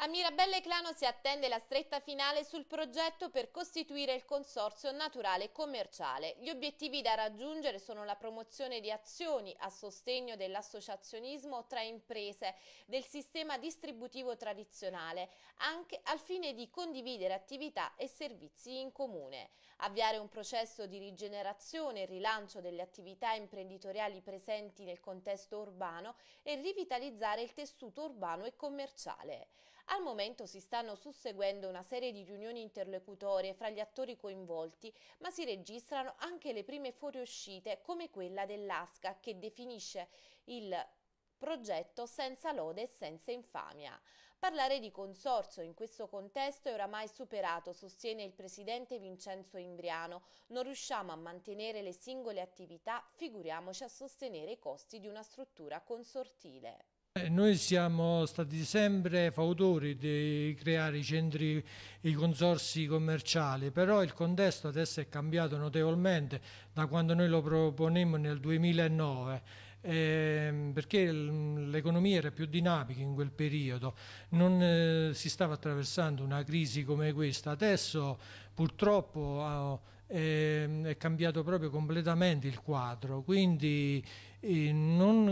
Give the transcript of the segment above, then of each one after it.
A Mirabelle Clano si attende la stretta finale sul progetto per costituire il consorzio naturale commerciale. Gli obiettivi da raggiungere sono la promozione di azioni a sostegno dell'associazionismo tra imprese del sistema distributivo tradizionale, anche al fine di condividere attività e servizi in comune, avviare un processo di rigenerazione e rilancio delle attività imprenditoriali presenti nel contesto urbano e rivitalizzare il tessuto urbano e commerciale. Al momento si stanno susseguendo una serie di riunioni interlocutorie fra gli attori coinvolti, ma si registrano anche le prime fuoriuscite come quella dell'ASCA che definisce il progetto senza lode e senza infamia. Parlare di consorzio in questo contesto è oramai superato, sostiene il presidente Vincenzo Imbriano. Non riusciamo a mantenere le singole attività, figuriamoci a sostenere i costi di una struttura consortile. Eh, noi siamo stati sempre fautori di creare i centri, i consorsi commerciali, però il contesto adesso è cambiato notevolmente da quando noi lo proponemmo nel 2009. Eh, perché l'economia era più dinamica in quel periodo, non eh, si stava attraversando una crisi come questa. Adesso purtroppo eh, è cambiato proprio completamente il quadro, quindi eh, non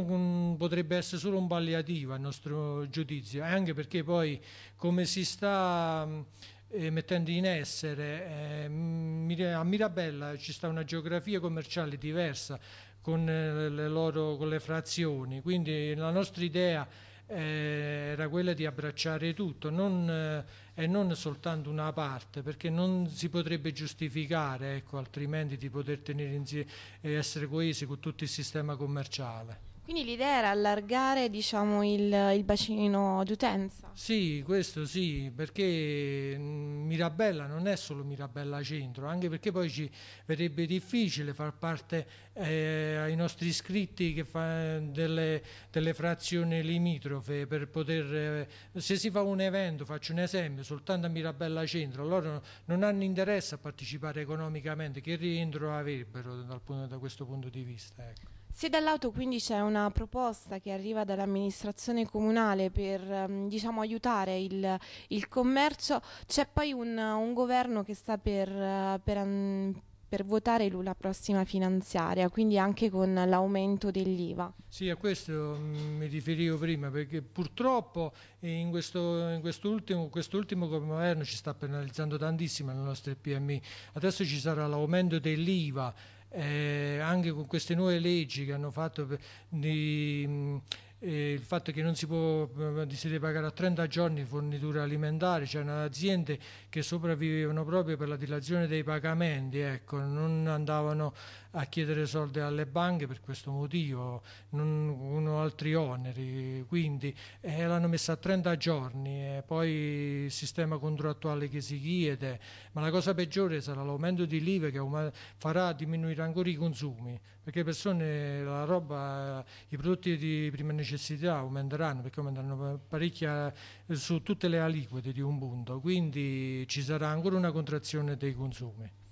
mh, potrebbe essere solo un palliativo a nostro giudizio, eh, anche perché poi come si sta... Mm, eh, mettendo in essere. Eh, mm, a Mirabella ci sta una geografia commerciale diversa con, eh, le loro, con le frazioni, quindi la nostra idea è eh, era quella di abbracciare tutto non, eh, e non soltanto una parte, perché non si potrebbe giustificare ecco, altrimenti di poter tenere insieme e essere coesi con tutto il sistema commerciale. Quindi l'idea era allargare diciamo, il, il, bacino d'utenza? Sì, questo sì, perché mm, Mirabella non è solo Mirabella Centro, anche perché poi ci verrebbe difficile far parte eh, ai nostri iscritti delle, delle, frazioni limitrofe per poter, eh, se si fa un evento, faccio un esempio, soltanto a Mirabella Centro, loro non hanno interesse a partecipare economicamente, che rientro avrebbero da questo punto di vista? Ecco. Se dall'auto quindi c'è una proposta che arriva dall'amministrazione comunale per ehm, diciamo, aiutare il, il commercio, c'è poi un, un, governo che sta per, eh, per, per votare la prossima finanziaria, quindi anche con l'aumento dell'IVA. Sì, a questo mm, mi riferivo prima, perché purtroppo in quest'ultimo quest quest'ultimo governo ci sta penalizzando tantissimo le nostre PMI. Adesso ci sarà l'aumento dell'IVA eh, anche con queste nuove leggi che hanno fatto di, e il fatto che non si può si eh, deve pagare a 30 giorni fornitura alimentare, c'erano cioè aziende che sopravvivevano proprio per la dilazione dei pagamenti, ecco, non andavano a chiedere soldi alle banche per questo motivo, non altri oneri, quindi eh, l'hanno messa a 30 giorni, eh, poi il sistema contrattuale che si chiede, ma la cosa peggiore sarà l'aumento di l'IVE che farà diminuire ancora i consumi, perché le persone la roba, i prodotti di prima necessità necessità aumenteranno perché aumenteranno parecchia eh, su tutte le aliquote di un punto, quindi ci sarà ancora una contrazione dei consumi.